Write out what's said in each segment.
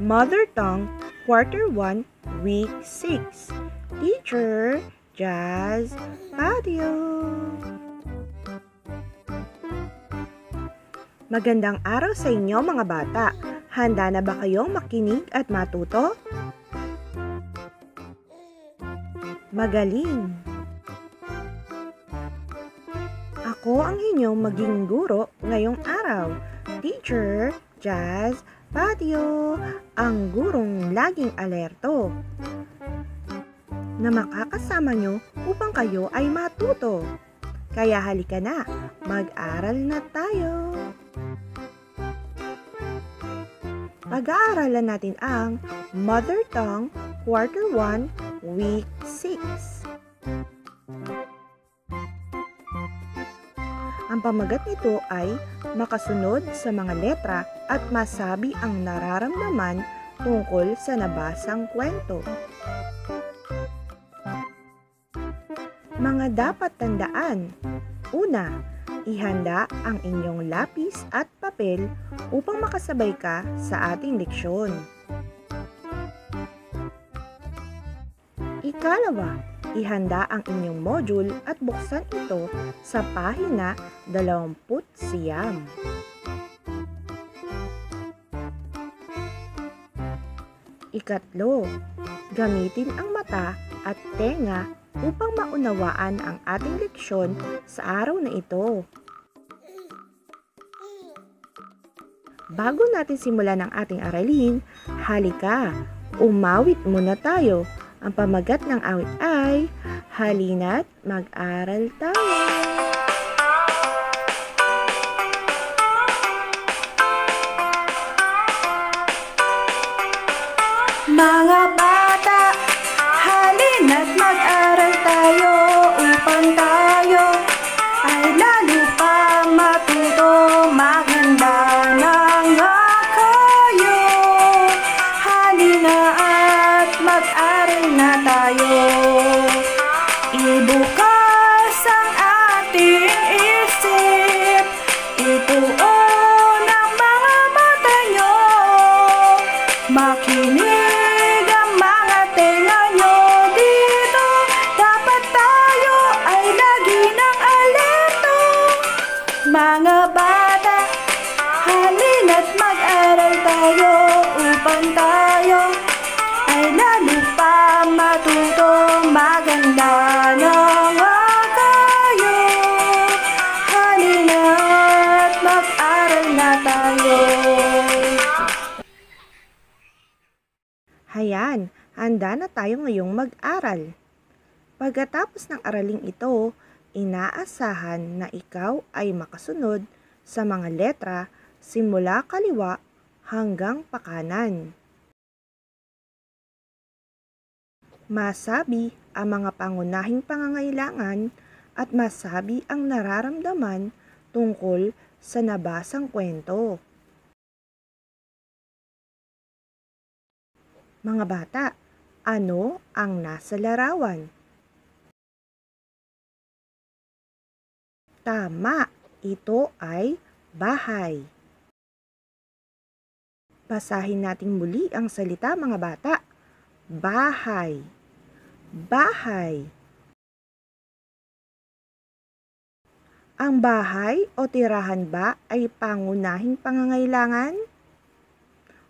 Mother Tongue, Quarter 1, Week 6. Teacher, Jazz Patio. Magandang araw sa inyo mga bata. Handa na ba kayong makinig at matuto? Magaling! Ako ang inyong maging guro ngayong araw, Teacher Jazz patio ang gurong laging alerto na makakasama nyo upang kayo ay matuto. Kaya halika na, mag-aral na tayo! Pag-aaralan natin ang Mother Tongue Quarter 1, Week 6. Ang pamagat nito ay makasunod sa mga letra at masabi ang nararamdaman tungkol sa nabasang kwento. Mga dapat tandaan. Una, ihanda ang inyong lapis at papel upang makasabay ka sa ating leksyon. Ikalawa, ihanda ang inyong module at buksan ito sa pahina 20 siyam. Ikatlo, gamitin ang mata at tenga upang maunawaan ang ating leksyon sa araw na ito. Bago natin simulan ang ating aralin, halika, umawit muna tayo ang pamagat ng awit ay, Halina't mag-aral tayo! kalayaan, handa na tayo ngayong mag-aral. Pagkatapos ng araling ito, inaasahan na ikaw ay makasunod sa mga letra simula kaliwa hanggang pakanan. Masabi ang mga pangunahing pangangailangan at masabi ang nararamdaman tungkol sa nabasang kwento. Mga bata, ano ang nasa larawan? Tama, ito ay bahay. Basahin natin muli ang salita mga bata. Bahay. Bahay. Ang bahay o tirahan ba ay pangunahing pangangailangan?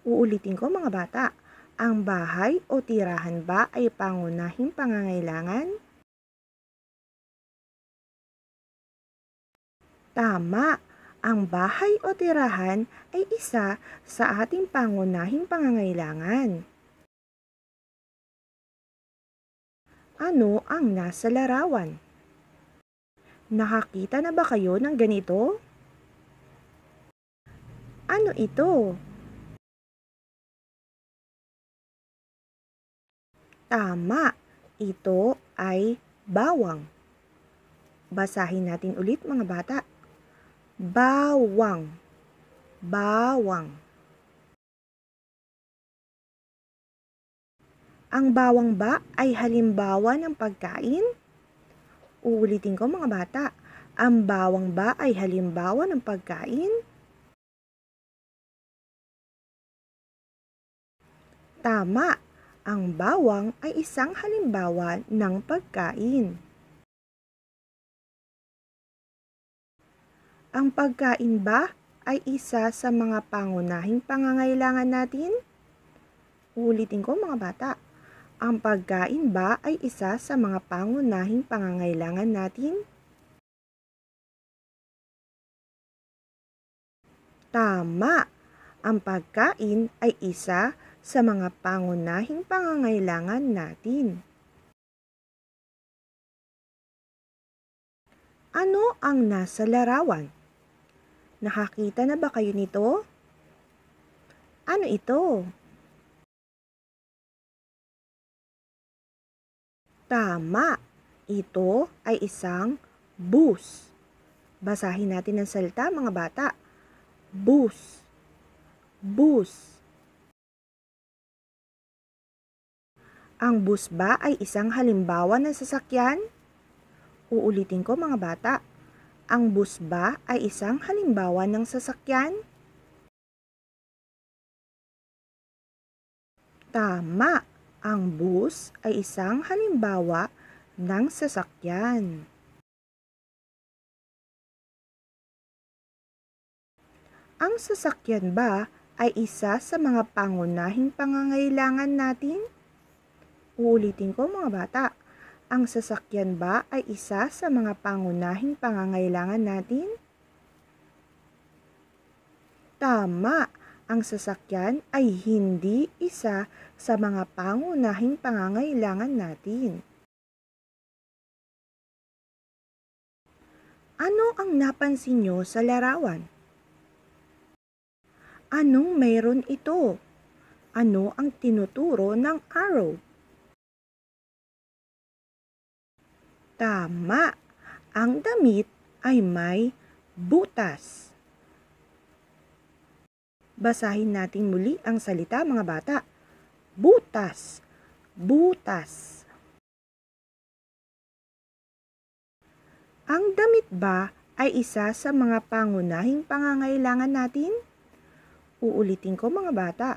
Uulitin ko mga bata ang bahay o tirahan ba ay pangunahing pangangailangan? Tama! Ang bahay o tirahan ay isa sa ating pangunahing pangangailangan. Ano ang nasa larawan? Nakakita na ba kayo ng ganito? Ano ito? Tama, ito ay bawang. Basahin natin ulit mga bata. Bawang. Bawang. Ang bawang ba ay halimbawa ng pagkain? Uulitin ko mga bata. Ang bawang ba ay halimbawa ng pagkain? Tama, ang bawang ay isang halimbawa ng pagkain. Ang pagkain ba ay isa sa mga pangunahing pangangailangan natin? Uulitin ko mga bata. Ang pagkain ba ay isa sa mga pangunahing pangangailangan natin? Tama! Ang pagkain ay isa sa mga pangunahing pangangailangan natin. Ano ang nasa larawan? Nakakita na ba kayo nito? Ano ito? Tama! Ito ay isang bus. Basahin natin ang salita mga bata. Bus. Bus. Ang bus ba ay isang halimbawa ng sasakyan? Uulitin ko mga bata. Ang bus ba ay isang halimbawa ng sasakyan? Tama, ang bus ay isang halimbawa ng sasakyan. Ang sasakyan ba ay isa sa mga pangunahing pangangailangan natin? Uulitin ko mga bata, ang sasakyan ba ay isa sa mga pangunahing pangangailangan natin? Tama, ang sasakyan ay hindi isa sa mga pangunahing pangangailangan natin. Ano ang napansin nyo sa larawan? Anong mayroon ito? Ano ang tinuturo ng arrow? Tama. Ang damit ay may butas. Basahin natin muli ang salita mga bata. Butas. Butas. Ang damit ba ay isa sa mga pangunahing pangangailangan natin? Uulitin ko mga bata.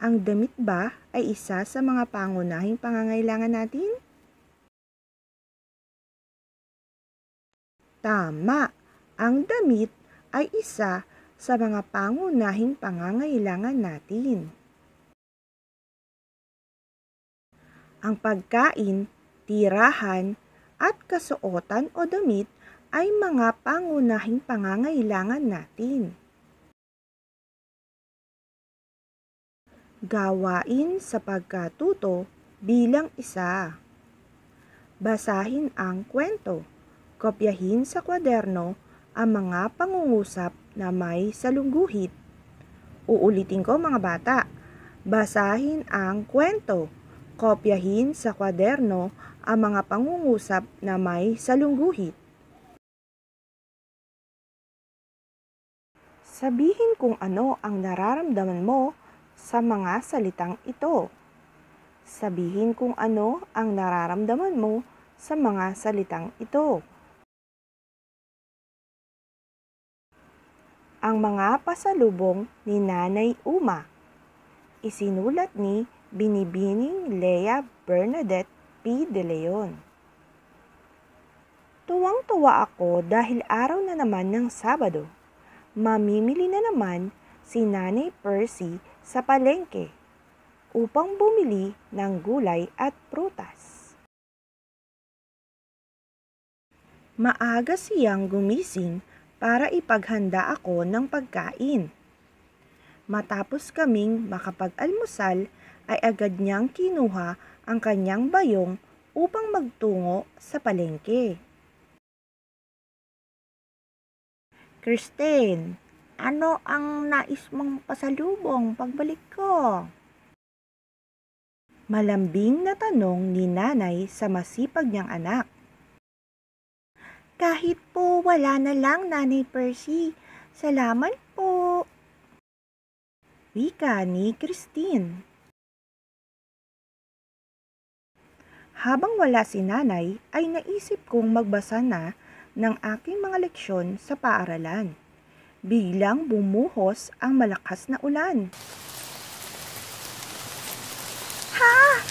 Ang damit ba ay isa sa mga pangunahing pangangailangan natin? Tama, ang damit ay isa sa mga pangunahing pangangailangan natin. Ang pagkain, tirahan, at kasuotan o damit ay mga pangunahing pangangailangan natin. Gawain sa pagkatuto bilang isa. Basahin ang kwento. Kopyahin sa kwaderno ang mga pangungusap na may salungguhit. Uulitin ko mga bata, basahin ang kwento. Kopyahin sa kwaderno ang mga pangungusap na may salungguhit. Sabihin kung ano ang nararamdaman mo sa mga salitang ito. Sabihin kung ano ang nararamdaman mo sa mga salitang ito. ang mga pasalubong ni Nanay Uma. Isinulat ni Binibining Lea Bernadette P. De Leon. Tuwang-tuwa ako dahil araw na naman ng Sabado. Mamimili na naman si Nanay Percy sa palengke upang bumili ng gulay at prutas. Maaga siyang gumising para ipaghanda ako ng pagkain. Matapos kaming makapag-almusal ay agad niyang kinuha ang kanyang bayong upang magtungo sa palengke. Christine, ano ang nais mong pasalubong pagbalik ko? Malambing na tanong ni nanay sa masipag niyang anak. Kahit o wala na lang, Nanay Percy. Salamat po. Wika ni Christine. Habang wala si nanay, ay naisip kong magbasa na ng aking mga leksyon sa paaralan. Biglang bumuhos ang malakas na ulan. Ha!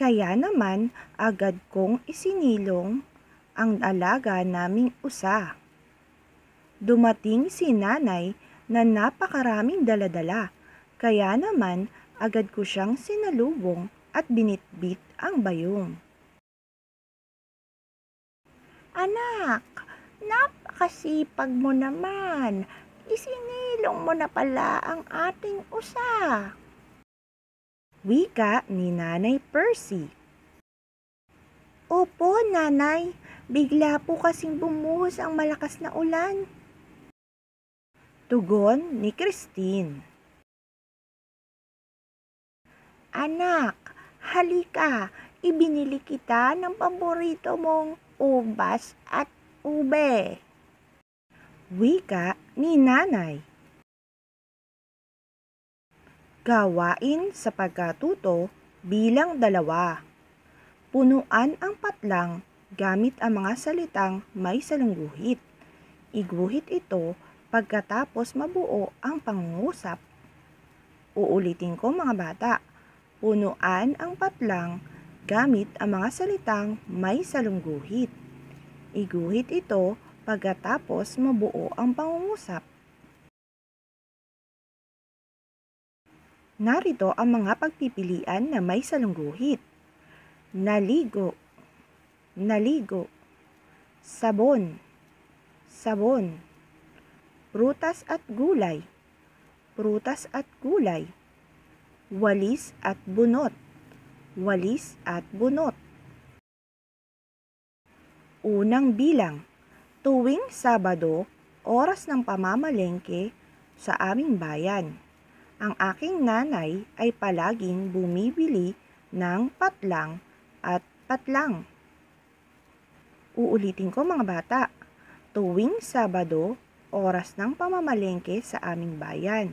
Kaya naman agad kong isinilong ang alaga naming usa. Dumating si nanay na napakaraming daladala, kaya naman agad ko siyang sinalubong at binitbit ang bayong. Anak, napakasipag mo naman. Isinilong mo na pala ang ating usa. Wika ni Nanay Percy. Opo, Nanay. Bigla po kasing bumuhos ang malakas na ulan. Tugon ni Christine. Anak, halika. Ibinili kita ng paborito mong ubas at ube. Wika ni Nanay. Gawain sa pagkatuto bilang dalawa. Punuan ang patlang gamit ang mga salitang may salungguhit. Iguhit ito pagkatapos mabuo ang pangungusap. Uulitin ko mga bata. Punuan ang patlang gamit ang mga salitang may salungguhit. Iguhit ito pagkatapos mabuo ang pangungusap. Narito ang mga pagpipilian na may salungguhit. Naligo, naligo, sabon, sabon, prutas at gulay, prutas at gulay, walis at bunot, walis at bunot. Unang bilang, tuwing Sabado, oras ng pamamalengke sa aming bayan. Ang aking nanay ay palaging bumibili ng patlang at patlang. Uulitin ko mga bata, tuwing Sabado, oras ng pamamalengke sa aming bayan.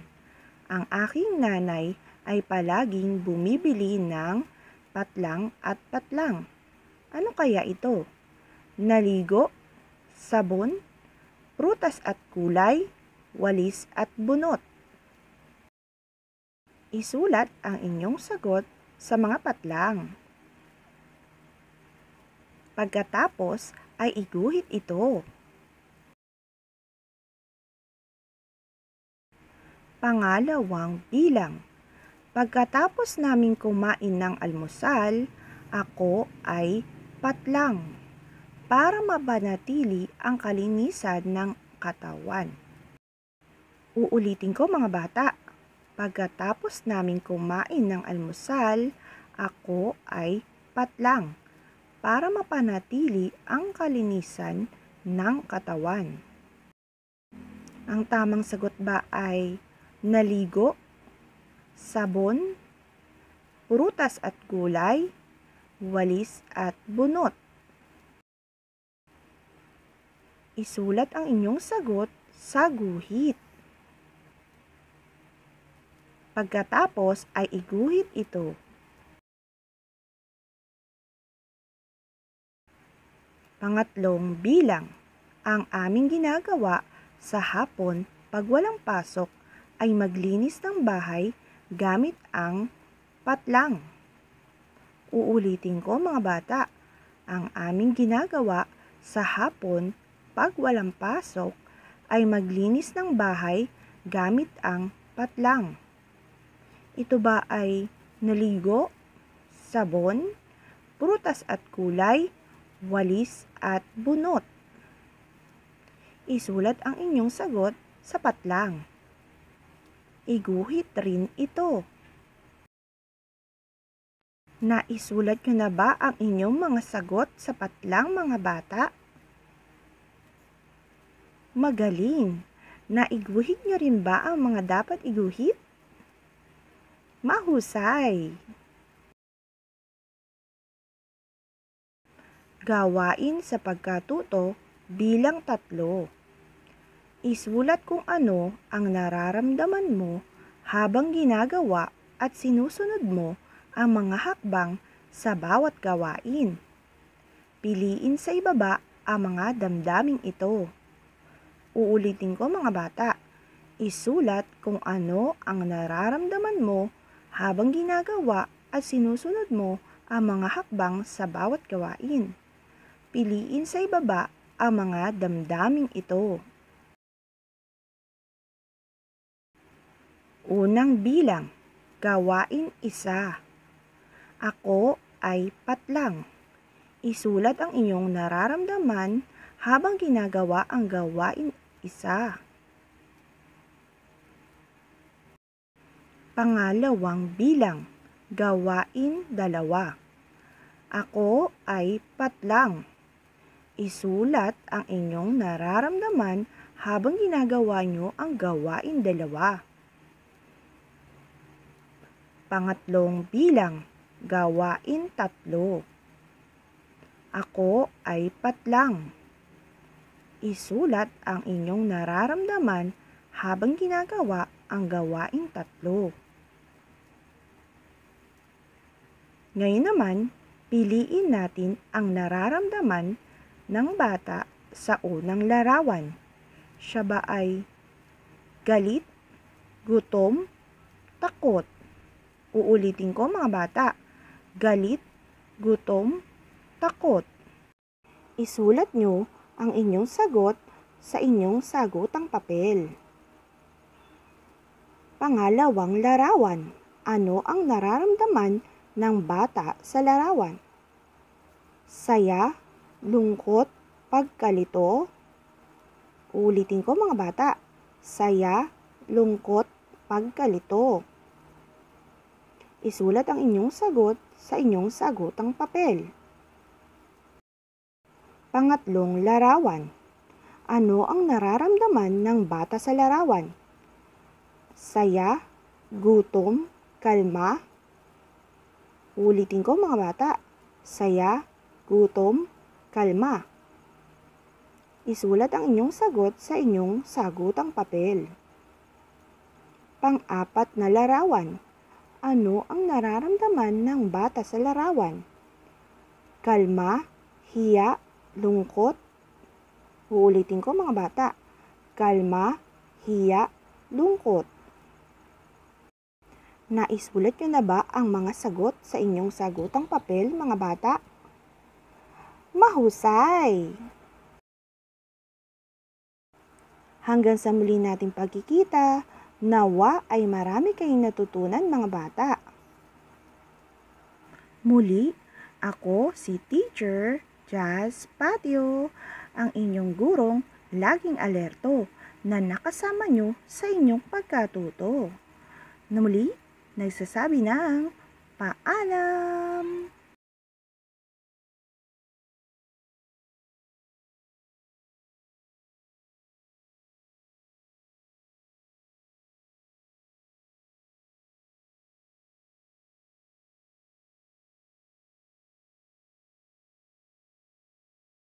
Ang aking nanay ay palaging bumibili ng patlang at patlang. Ano kaya ito? Naligo, sabon, prutas at kulay, walis at bunot. Isulat ang inyong sagot sa mga patlang. Pagkatapos ay iguhit ito. Pangalawang bilang. Pagkatapos namin kumain ng almusal, ako ay patlang para mabanatili ang kalinisan ng katawan. Uulitin ko mga bata. Pagkatapos naming kumain ng almusal, ako ay patlang para mapanatili ang kalinisan ng katawan. Ang tamang sagot ba ay naligo, sabon, prutas at gulay, walis at bunot? Isulat ang inyong sagot sa guhit. Pagkatapos ay iguhit ito. Pangatlong bilang. Ang aming ginagawa sa hapon pag walang pasok ay maglinis ng bahay gamit ang patlang. Uulitin ko mga bata, ang aming ginagawa sa hapon pag walang pasok ay maglinis ng bahay gamit ang patlang. Ito ba ay naligo, sabon, prutas at kulay, walis at bunot? Isulat ang inyong sagot sa patlang. Iguhit rin ito. Naisulat nyo na ba ang inyong mga sagot sa patlang mga bata? Magaling! Naiguhit nyo rin ba ang mga dapat iguhit? Mahusay. Gawain sa pagkatuto bilang tatlo. Isulat kung ano ang nararamdaman mo habang ginagawa at sinusunod mo ang mga hakbang sa bawat gawain. Piliin sa ibaba ang mga damdaming ito. Uulitin ko mga bata, isulat kung ano ang nararamdaman mo habang ginagawa at sinusunod mo ang mga hakbang sa bawat gawain. Piliin sa ibaba ang mga damdaming ito. Unang bilang, gawain isa. Ako ay patlang. Isulat ang inyong nararamdaman habang ginagawa ang gawain isa. Pangalawang bilang, gawain dalawa. Ako ay patlang. Isulat ang inyong nararamdaman habang ginagawa nyo ang gawain dalawa. Pangatlong bilang, gawain tatlo. Ako ay patlang. Isulat ang inyong nararamdaman habang ginagawa ang gawain tatlo. Ngayon naman, piliin natin ang nararamdaman ng bata sa unang larawan. Siya ba ay galit, gutom, takot? Uulitin ko mga bata. Galit, gutom, takot. Isulat nyo ang inyong sagot sa inyong sagotang papel. Pangalawang larawan. Ano ang nararamdaman ng bata sa larawan. Saya, lungkot, pagkalito. Ulitin ko mga bata. Saya, lungkot, pagkalito. Isulat ang inyong sagot sa inyong sagotang papel. Pangatlong larawan. Ano ang nararamdaman ng bata sa larawan? Saya, gutom, kalma, Uulitin ko mga bata. Saya, gutom, kalma. Isulat ang inyong sagot sa inyong sagutang papel. Pang-apat na larawan. Ano ang nararamdaman ng bata sa larawan? Kalma, hiya, lungkot. Uulitin ko mga bata. Kalma, hiya, lungkot. Naisulat nyo na ba ang mga sagot sa inyong sagutang papel, mga bata? Mahusay! Hanggang sa muli nating pagkikita, nawa ay marami kayong natutunan, mga bata. Muli, ako si Teacher Jazz Patio, ang inyong gurong laging alerto na nakasama nyo sa inyong pagkatuto. Na muli, nagsasabi ng paalam!